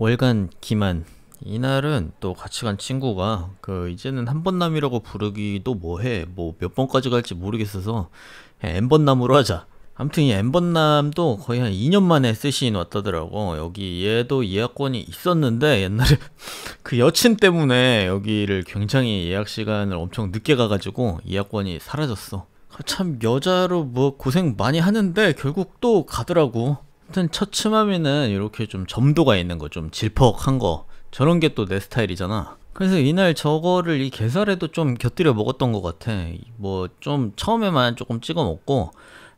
월간 기만 이날은 또 같이 간 친구가 그 이제는 한 번남이라고 부르기도 뭐해 뭐 몇 번까지 갈지 모르겠어서 n번남으로 하자 아무튼 이 엠번남도 거의 한 2년 만에 쓰신 왔다더라고 여기 얘도 예약권이 있었는데 옛날에 그 여친 때문에 여기를 굉장히 예약 시간을 엄청 늦게 가가지고 예약권이 사라졌어 아, 참 여자로 뭐 고생 많이 하는데 결국 또 가더라고 하여튼 처참하면은 이렇게 좀 점도가 있는 거 좀 질퍽한 거 저런 게 또 내 스타일이잖아 그래서 이날 저거를 이 게살에도 좀 곁들여 먹었던 것 같아 뭐 좀 처음에만 조금 찍어 먹고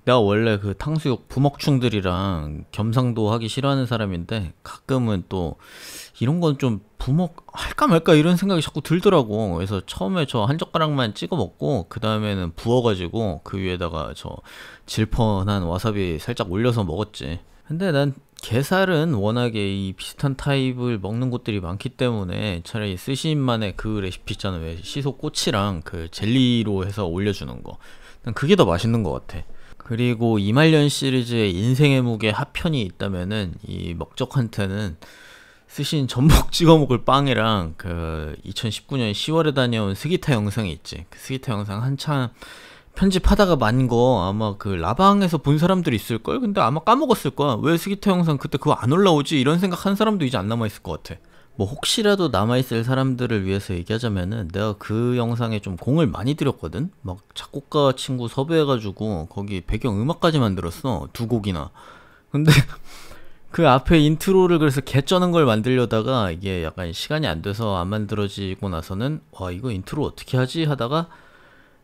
내가 원래 그 탕수육 부먹충들이랑 겸상도 하기 싫어하는 사람인데 가끔은 또 이런 건 좀 부먹 할까 말까 이런 생각이 자꾸 들더라고 그래서 처음에 저 한 젓가락만 찍어 먹고 그 다음에는 부어가지고 그 위에다가 저 질펀한 와사비 살짝 올려서 먹었지 근데 난 게살은 워낙에 이 비슷한 타입을 먹는 곳들이 많기 때문에 차라리 스시만의 그 레시피 있잖아 왜 시소 꼬치랑 그 젤리로 해서 올려주는 거난 그게 더 맛있는 것 같아 그리고 이말년 시리즈의 인생의 무게 하편이 있다면은 이 먹적한테는 스신 전복 찍어 먹을 빵이랑 그 2019년 10월에 다녀온 스기타 영상이 있지 그 스기타 영상 한참 편집하다가 만 거 아마 그 라방에서 본 사람들이 있을걸? 근데 아마 까먹었을 거야. 왜 스기터 영상 그때 그거 안 올라오지? 이런 생각 한 사람도 이제 안 남아있을 것 같아. 뭐 혹시라도 남아있을 사람들을 위해서 얘기하자면은 내가 그 영상에 좀 공을 많이 들였거든? 막 작곡가 친구 섭외해가지고 거기 배경 음악까지 만들었어. 두 곡이나. 근데 그 앞에 인트로를 그래서 개쩌는 걸 만들려다가 이게 약간 시간이 안 돼서 안 만들어지고 나서는 와 이거 인트로 어떻게 하지 하다가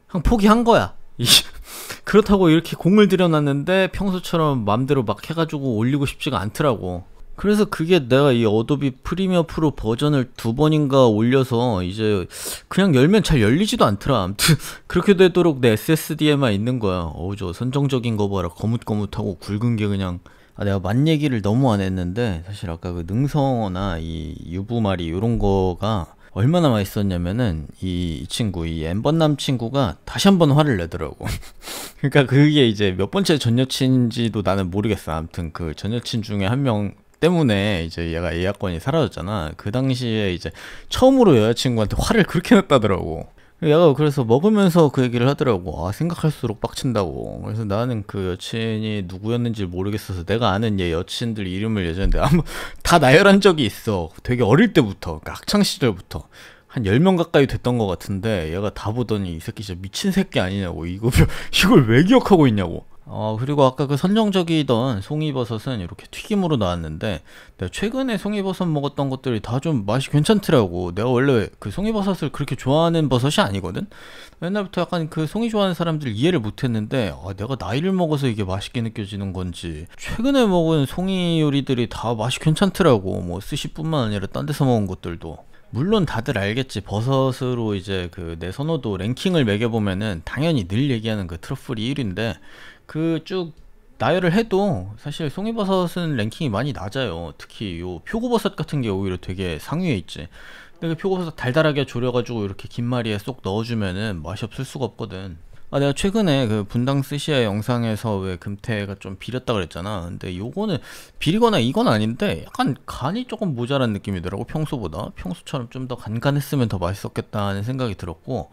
그냥 포기한 거야 그렇다고 이렇게 공을 들여놨는데 평소처럼 맘대로 막 해가지고 올리고 싶지가 않더라고 그래서 그게 내가 이 어도비 프리미어 프로 버전을 두 번인가 올려서 이제 그냥 열면 잘 열리지도 않더라 아무튼 그렇게 되도록 내 SSD에만 있는 거야 어우 저 선정적인 거 봐라 거뭇거뭇하고 굵은 게 그냥 아, 내가 만 얘기를 너무 안 했는데 사실 아까 그 능성어나 이 유부말이 요런 거가 얼마나 맛있었냐면은 이, 이 친구 이 엠번남 친구가 다시 한 번 화를 내더라고 그러니까 그게 이제 몇 번째 전 여친인지도 나는 모르겠어 아무튼 그 전 여친 중에 한 명 때문에 이제 얘가 예약권이 사라졌잖아 그 당시에 이제 처음으로 여자친구한테 화를 그렇게 냈다더라고 얘가 그래서 먹으면서 그 얘기를 하더라고. 아, 생각할수록 빡친다고. 그래서 나는 그 여친이 누구였는지 모르겠어서 내가 아는 얘 여친들 이름을 예전에 아무 다 나열한 적이 있어. 되게 어릴 때부터, 그러니까 학창 시절부터 한 10명 가까이 됐던 것 같은데 얘가 다 보더니 이 새끼 진짜 미친 새끼 아니냐고. 이거 이걸 왜 기억하고 있냐고. 어, 그리고 아까 그 선정적이던 송이버섯은 이렇게 튀김으로 나왔는데 내가 최근에 송이버섯 먹었던 것들이 다 좀 맛이 괜찮더라고 내가 원래 그 송이버섯을 그렇게 좋아하는 버섯이 아니거든 옛날부터 약간 그 송이 좋아하는 사람들 이해를 못했는데 아, 내가 나이를 먹어서 이게 맛있게 느껴지는 건지 최근에 먹은 송이 요리들이 다 맛이 괜찮더라고 뭐 스시뿐만 아니라 딴 데서 먹은 것들도 물론 다들 알겠지 버섯으로 이제 그 내 선호도 랭킹을 매겨보면은 당연히 늘 얘기하는 그 트러플이 1위인데 그쭉 나열을 해도 사실 송이버섯은 랭킹이 많이 낮아요 특히 요 표고버섯 같은 게 오히려 되게 상위에 있지 근데 그 표고버섯 달달하게 졸여가지고 이렇게 긴말이에쏙 넣어주면은 맛이 없을 수가 없거든 아 내가 최근에 그 분당 스시야 영상에서 왜 금태가 좀 비렸다 그랬잖아 근데 요거는 비리거나 이건 아닌데 약간 간이 조금 모자란 느낌이더라고 평소보다 평소처럼 좀 더 간간했으면 더 맛있었겠다 는 생각이 들었고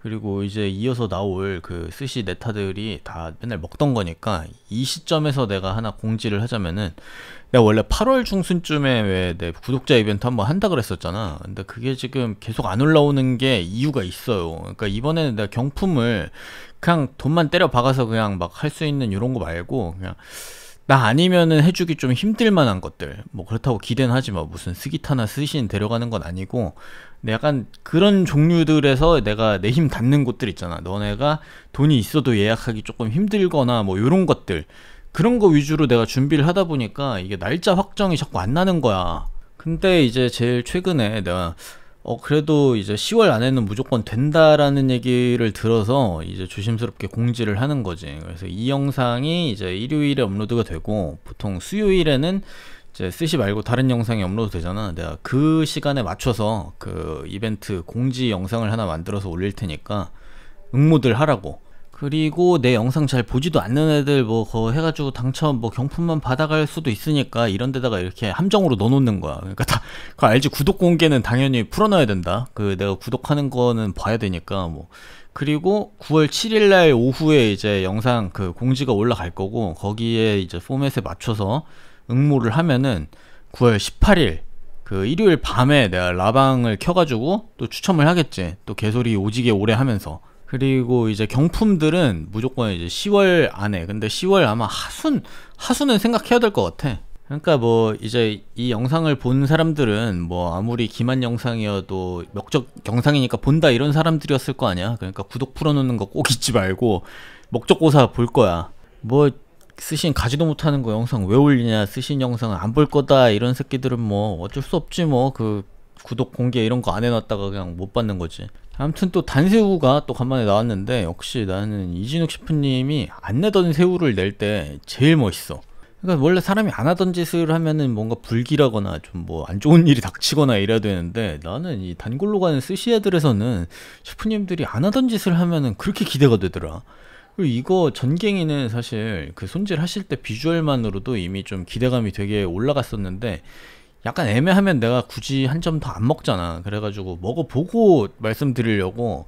그리고 이제 이어서 나올 그 스시 네타들이 다 맨날 먹던 거니까 이 시점에서 내가 하나 공지를 하자면은 내가 원래 8월 중순쯤에 왜 내 구독자 이벤트 한 번 한다 그랬었잖아. 근데 그게 지금 계속 안 올라오는 게 이유가 있어요. 그러니까 이번에는 내가 경품을 그냥 돈만 때려 박아서 그냥 막 할 수 있는 이런 거 말고 그냥 나 아니면은 해주기 좀 힘들만한 것들 뭐 그렇다고 기대는 하지마 무슨 스기타나 스신 데려가는 건 아니고 근데 약간 그런 종류들에서 내가 내 힘 닿는 곳들 있잖아 너네가 돈이 있어도 예약하기 조금 힘들거나 뭐 요런 것들 그런 거 위주로 내가 준비를 하다 보니까 이게 날짜 확정이 자꾸 안 나는 거야 근데 이제 제일 최근에 내가 어, 그래도 이제 10월 안에는 무조건 된다라는 얘기를 들어서 이제 조심스럽게 공지를 하는 거지. 그래서 이 영상이 이제 일요일에 업로드가 되고 보통 수요일에는 이제 쓰시 말고 다른 영상이 업로드 되잖아. 내가 그 시간에 맞춰서 그 이벤트 공지 영상을 하나 만들어서 올릴 테니까 응모들 하라고. 그리고 내 영상 잘 보지도 않는 애들 뭐 그거 해가지고 당첨 뭐 경품만 받아갈 수도 있으니까 이런 데다가 이렇게 함정으로 넣어놓는 거야. 그러니까 다, 그 알지? 구독 공개는 당연히 풀어놔야 된다. 그 내가 구독하는 거는 봐야 되니까 뭐. 그리고 9월 7일 날 오후에 이제 영상 그 공지가 올라갈 거고 거기에 이제 포맷에 맞춰서 응모를 하면은 9월 18일 그 일요일 밤에 내가 라방을 켜가지고 또 추첨을 하겠지. 또 개소리 오지게 오래 하면서. 그리고 이제 경품들은 무조건 이제 10월 안에 근데 10월 아마 하순 하순은 생각해야 될 것 같아 그러니까 뭐 이제 이 영상을 본 사람들은 뭐 아무리 기만 영상이어도 목적 영상이니까 본다 이런 사람들이었을 거 아니야 그러니까 구독 풀어놓는 거 꼭 잊지 말고 목적고사 볼 거야 뭐쓰신 가지도 못하는 거 영상 왜 올리냐 쓰신 영상 은안 볼 거다 이런 새끼들은 뭐 어쩔 수 없지 뭐그 구독 공개 이런 거 안 해놨다가 그냥 못 받는 거지. 아무튼 또 단새우가 또 간만에 나왔는데 역시 나는 이진욱 셰프님이 안 내던 새우를 낼 때 제일 멋있어. 그러니까 원래 사람이 안 하던 짓을 하면은 뭔가 불길하거나 좀 뭐 안 좋은 일이 닥치거나 이래야 되는데 나는 이 단골로 가는 스시애들에서는 셰프님들이 안 하던 짓을 하면은 그렇게 기대가 되더라. 그리고 이거 전갱이는 사실 그 손질 하실 때 비주얼만으로도 이미 좀 기대감이 되게 올라갔었는데 약간 애매하면 내가 굳이 한 점 더 안 먹잖아. 그래가지고 먹어보고 말씀드리려고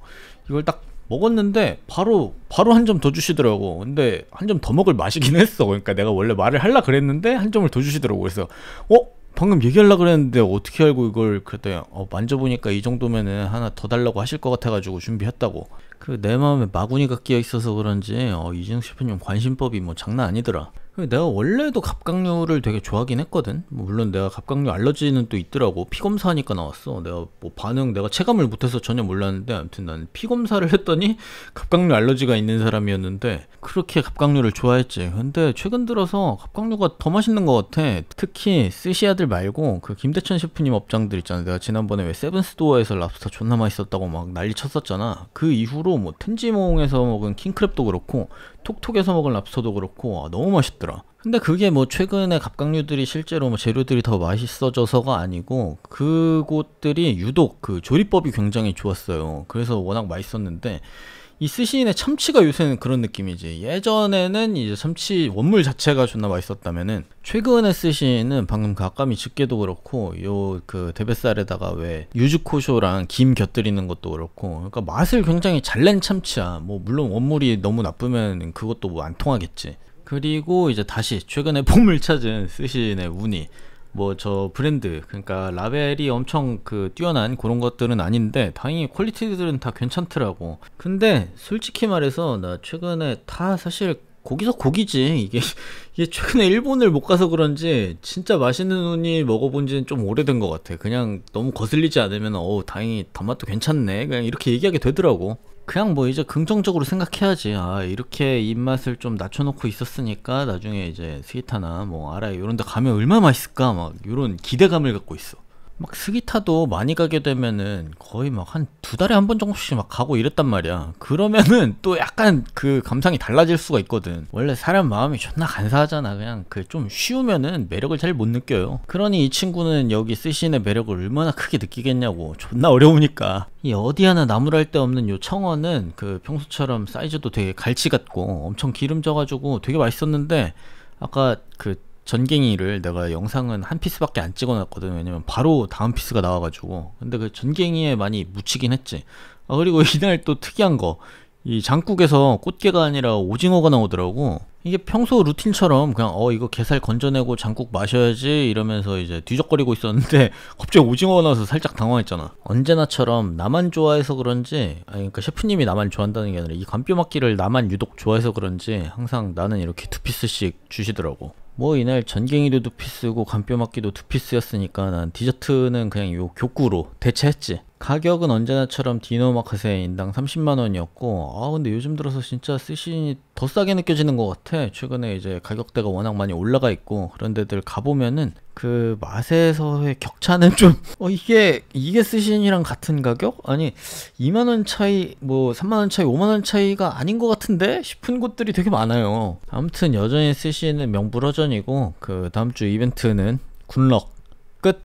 이걸 딱 먹었는데 바로 바로 한 점 더 주시더라고. 근데 한 점 더 먹을 맛이긴 했어. 그러니까 내가 원래 말을 할라 그랬는데 한 점을 더 주시더라고. 그래서 어 방금 얘기할라 그랬는데 어떻게 알고 이걸 그랬더니 어, 만져보니까 이 정도면은 하나 더 달라고 하실 것 같아가지고 준비했다고. 그 내 마음에 마구니가 끼어 있어서 그런지 어, 이진욱 셰프님 관심법이 뭐 장난 아니더라. 그 내가 원래도 갑각류를 되게 좋아하긴 했거든. 뭐 물론 내가 갑각류 알러지는 또 있더라고. 피 검사하니까 나왔어. 내가 뭐 반응 내가 체감을 못해서 전혀 몰랐는데 아무튼 난피 검사를 했더니 갑각류 알러지가 있는 사람이었는데 그렇게 갑각류를 좋아했지. 근데 최근 들어서 갑각류가 더 맛있는 것 같아. 특히 스시아들 말고 그 김대천 셰프님 업장들 있잖아. 내가 지난번에 왜 세븐스도어에서 랍스터 존나 맛있었다고 막 난리 쳤었잖아. 그 이후로 뭐 텐지몽에서 먹은 킹크랩도 그렇고 톡톡해서먹을 랍스터도 그렇고 아, 너무 맛있더라. 근데 그게 뭐 최근에 갑각류들이 실제로 뭐 재료들이 더 맛있어져서가 아니고 그곳들이 유독 그 조리법이 굉장히 좋았어요. 그래서 워낙 맛있었는데 이 스시인의 참치가 요새는 그런 느낌이지 예전에는 이제 참치 원물 자체가 존나 맛있었다면은 최근에 스시인은 방금 그 아까 미집게도 그렇고 요 그 대뱃살에다가 왜 유즈코쇼랑 김 곁들이는 것도 그렇고 그러니까 맛을 굉장히 잘 낸 참치야 뭐 물론 원물이 너무 나쁘면 그것도 뭐 안 통하겠지 그리고 이제 다시 최근에 봄을 찾은 스시인의 운이 뭐저 브랜드 그러니까 라벨이 엄청 그 뛰어난 그런 것들은 아닌데 다행히 퀄리티들은 다 괜찮더라고 근데 솔직히 말해서 나 최근에 다 사실 고기서 고기지 이게 이게 최근에 일본을 못 가서 그런지 진짜 맛있는 우니 먹어본 지는 좀 오래된 것 같아 그냥 너무 거슬리지 않으면 어우 다행히 단맛도 괜찮네 그냥 이렇게 얘기하게 되더라고 그냥 뭐 이제 긍정적으로 생각해야지. 아, 이렇게 입맛을 좀 낮춰놓고 있었으니까 나중에 이제 스위타나 뭐알아요이 요런 데 가면 얼마나 맛있을까? 막 요런 기대감을 갖고 있어. 막 스기타도 많이 가게 되면은 거의 막 한 두 달에 한 번 정도씩 막 가고 이랬단 말이야. 그러면은 또 약간 그 감상이 달라질 수가 있거든. 원래 사람 마음이 존나 간사하잖아. 그냥 그 좀 쉬우면은 매력을 잘 못 느껴요. 그러니 이 친구는 여기 쓰신의 매력을 얼마나 크게 느끼겠냐고. 존나 어려우니까. 이 어디 하나 나무랄 데 없는 요 청어는 그 평소처럼 사이즈도 되게 갈치 같고 엄청 기름져가지고 되게 맛있었는데 아까 그 전갱이를 내가 영상은 한 피스밖에 안 찍어놨거든 왜냐면 바로 다음 피스가 나와가지고 근데 그 전갱이에 많이 묻히긴 했지 아 그리고 이날 또 특이한 거 이 장국에서 꽃게가 아니라 오징어가 나오더라고 이게 평소 루틴처럼 그냥 어 이거 게살 건져내고 장국 마셔야지 이러면서 이제 뒤적거리고 있었는데 갑자기 오징어가 나와서 살짝 당황했잖아 언제나처럼 나만 좋아해서 그런지 아니 그러니까 셰프님이 나만 좋아한다는 게 아니라 이감뼈막기를 나만 유독 좋아해서 그런지 항상 나는 이렇게 두 피스씩 주시더라고 뭐 이날 전갱이도 두피스고 간뼈막기도 두피스였으니까 난 디저트는 그냥 요 교구로 대체했지 가격은 언제나처럼 디노마크세 인당 30만원이었고 아 근데 요즘 들어서 진짜 스시인이 더 싸게 느껴지는 것 같아 최근에 이제 가격대가 워낙 많이 올라가 있고 그런 데들 가보면은 그 맛에서의 격차는 좀 어 이게 이게 쓰신이랑 같은 가격? 아니 2만 원 차이 뭐 3만 원 차이 5만 원 차이가 아닌 것 같은데 싶은 곳들이 되게 많아요. 아무튼 여전히 쓰신은 명불허전이고 그 다음 주 이벤트는 굿럭